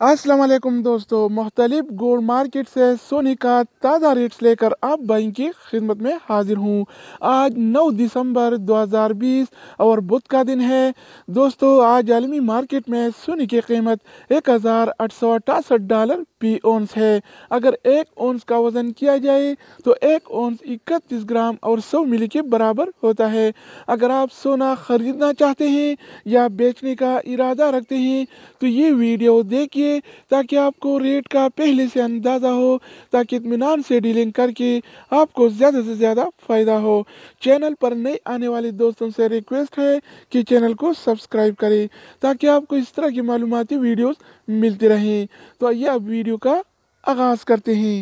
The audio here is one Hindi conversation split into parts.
वालेकुम दोस्तों मुख्तलिफ गोल्ड मार्केट से सोने का ताज़ा रेट्स लेकर आप बाइंग की खिदमत में हाजिर हूँ आज 9 दिसंबर 2020 और बुध का दिन है दोस्तों आज आलमी मार्केट में सोने की कीमत एक हज़ार आठ सौ अठासठ डॉलर पी ओंस है अगर एक ओंस का वज़न किया जाए तो एक ओंस इकतीस ग्राम और सौ मिली के बराबर होता है अगर आप सोना ख़रीदना चाहते हैं या बेचने का इरादा रखते हैं तो ये वीडियो देखिए कीजिए ताकि आपको रेट का पहले से अंदाज़ा हो ताकि इतमान से डीलिंग करके आपको ज़्यादा से ज़्यादा फ़ायदा हो चैनल पर नए आने वाले दोस्तों से रिक्वेस्ट है कि चैनल को सब्सक्राइब करें ताकि आपको इस तरह की मालूमती वीडियोस मिलती रहें तो आइए आप वीडियो का आगाज़ करते हैं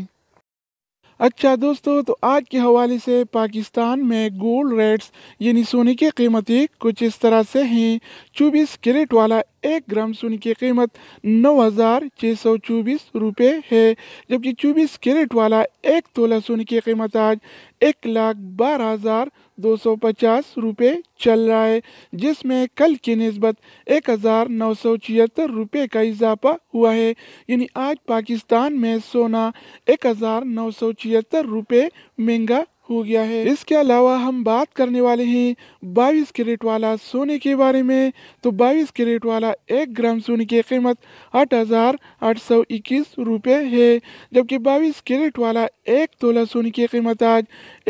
अच्छा दोस्तों तो आज के हवाले से पाकिस्तान में गोल्ड रेट्स यानी सोने की कीमतें कुछ इस तरह से हैं चौबीस कैरेट वाला एक ग्राम सोने की कीमत नौ हज़ार छः सौ चौबीस रुपये है जबकि चौबीस कैरेट वाला एक तोला सोने की कीमत आज एक लाख बारह हज़ार दो सौ पचास रुपये चल रहा है जिसमें कल की नस्बत एक हज़ार नौ सौ छिहत्तर रुपये का इजाफा हुआ है यानी आज पाकिस्तान में सोना एक हज़ार नौ सौ छिहत्तर रुपये महंगा हो गया है इसके अलावा हम बात करने वाले हैं 22 कैरेट वाला सोने के बारे में तो 22 कैरेट वाला एक ग्राम सोने की कीमत आठ हज़ार आठ सौ इक्कीस रुपये है जबकि 22 कैरेट वाला एक तोला सोने की कीमत आज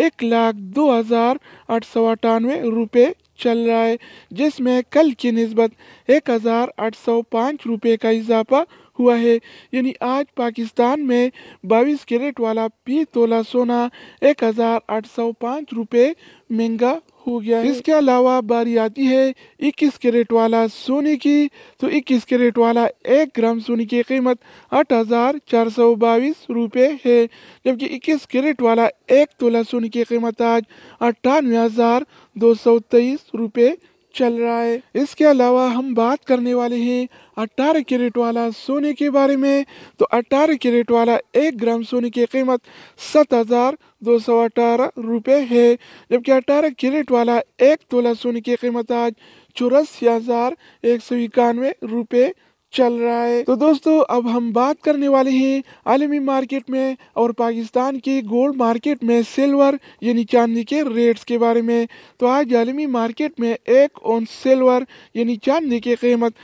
एक लाख दो हज़ार आठ सौ अट्ठानवे रुपये चल रहा है जिसमें कल की नस्बत एक हज़ार आठ सौ पाँच रुपये का इजाफा हुआ है यानी आज पाकिस्तान में बाईस कैरेट वाला पी तोला सोना एक हज़ार आठ सौ पाँच रुपये महंगा हो गया है इसके अलावा बारी आती है इक्कीस कैरेट वाला सोने की तो इक्कीस कैरेट वाला एक ग्राम सोने की कीमत आठ हज़ार चार सौ बाईस रुपये है जबकि इक्कीस कैरेट वाला एक तोला सोने की कीमत आज अट्ठानवे हज़ार दो सौ तेईस रुपये चल रहा है इसके अलावा हम बात करने वाले हैं अट्ठारह कैरेट वाला सोने के बारे में तो अट्ठारह कैरेट वाला एक ग्राम सोने की कीमत सत हज़ार दो सौ अठारह रुपये है जबकि अट्ठारह कैरेट वाला एक तोला सोने की कीमत आज चौरासी हज़ार एक सौ इक्यानवे रुपये चल रहा है तो दोस्तों अब हम बात करने वाले हैं आलमी मार्केट में और पाकिस्तान के गोल्ड मार्केट में सिल्वर यानी चांदी के रेट्स के बारे में तो आज आलमी मार्केट में एक ऑन सिल्वर यानी चांदी की कीमत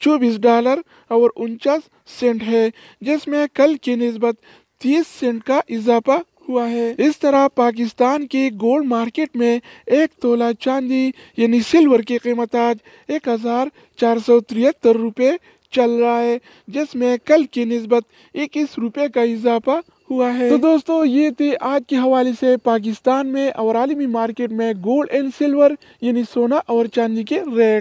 चौबीस डॉलर और उनचास सेंट है जिसमें कल की नस्बत तीस सेंट का इजाफा हुआ है इस तरह पाकिस्तान के गोल्ड मार्केट में एक तोला चांदी यानी सिल्वर की कीमत आज एक हजार चार सौ तिहत्तर रुपये चल रहा है जिसमें कल की नस्बत इक्कीस रुपये का इजाफा हुआ है तो दोस्तों ये थे आज के हवाले से पाकिस्तान में और आलमी मार्केट में गोल्ड एंड सिल्वर यानी सोना और चांदी के रेट